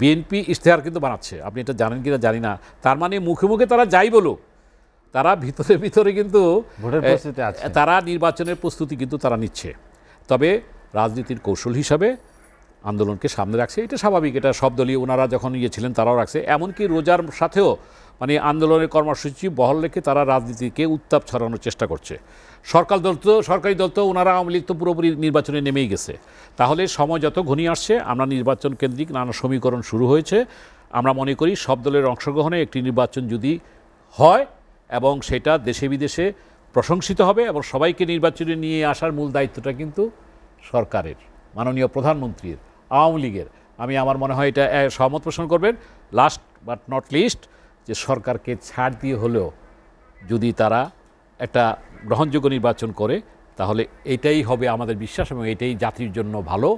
BNP ইশতেহার কিন্তু বানাচ্ছে আপনি এটা জানেন কিনা জানি না তার মানে মুখে মুখে তারা যাই বলুক তারা ভিতরে ভিতরে কিন্তু তারা নির্বাচনের প্রস্তুতি কিন্তু তারা নিচ্ছে তবে রাজনীতির কৌশল হিসাবে আন্দোলনকে সামনে রাখছে এটা স্বাভাবিক এটা সব দলীয় ওনারা যখন ইয়ে ছিলেন তারাও রাখছে এমনকি রোজার সাথেও মানে আন্দোলনের কর্মসূচি বহল রেখে তারা রাজনীতিকে উত্তাপ ছড়ানোর চেষ্টা করছে সরকার দল তো সরকারি দল তো ওনারা আওয়ামী লীগ তো পুরোপুরি নির্বাচনে নেমেই গেছে তাহলে সময় যত ঘনিয়ে আসছে আমরা নির্বাচন কেন্দ্রিক নানা সমীকরণ শুরু হয়েছে আমরা মনে করি সব দলের অংশগ্রহণে একটি নির্বাচন যদি হয় এবং সেটা দেশে বিদেশে প্রশংসিত হবে এবং সবাইকে নির্বাচনে নিয়ে আসার মূল দায়িত্বটা কিন্তু সরকারের মাননীয় প্রধানমন্ত্রীর আওয়ামী লীগের আমি আমার মনে হয় এটা সহমত পোষণ করবেন লাস্ট বাট নট লিস্ট যে সরকারকে ছাড় দিয়ে হলেও যদি তারা একটা গ্রহণযোগ্য নির্বাচন করে তাহলে এটাই হবে আমাদের বিশ্বাস এবং এটাই জাতির জন্য ভালো